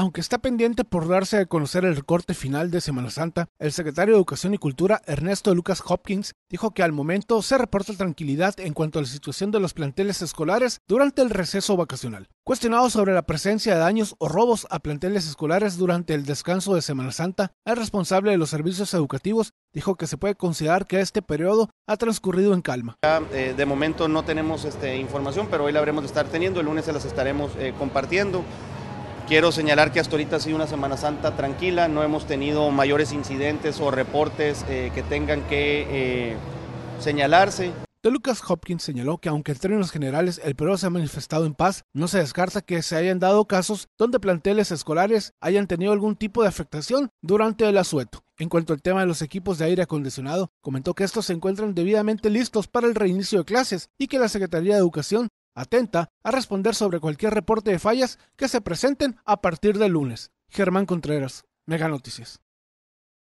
Aunque está pendiente por darse a conocer el recorte final de Semana Santa, el secretario de Educación y Cultura, Ernesto Lucas Hopkins, dijo que al momento se reporta tranquilidad en cuanto a la situación de los planteles escolares durante el receso vacacional. Cuestionado sobre la presencia de daños o robos a planteles escolares durante el descanso de Semana Santa, el responsable de los servicios educativos dijo que se puede considerar que este periodo ha transcurrido en calma. Eh, de momento no tenemos este, información, pero hoy la habremos de estar teniendo, el lunes se las estaremos eh, compartiendo. Quiero señalar que hasta ahorita ha sido una Semana Santa tranquila, no hemos tenido mayores incidentes o reportes eh, que tengan que eh, señalarse. De Lucas Hopkins señaló que aunque en términos generales el Perú se ha manifestado en paz, no se descarta que se hayan dado casos donde planteles escolares hayan tenido algún tipo de afectación durante el asueto. En cuanto al tema de los equipos de aire acondicionado, comentó que estos se encuentran debidamente listos para el reinicio de clases y que la Secretaría de Educación atenta a responder sobre cualquier reporte de fallas que se presenten a partir del lunes. Germán Contreras, Mega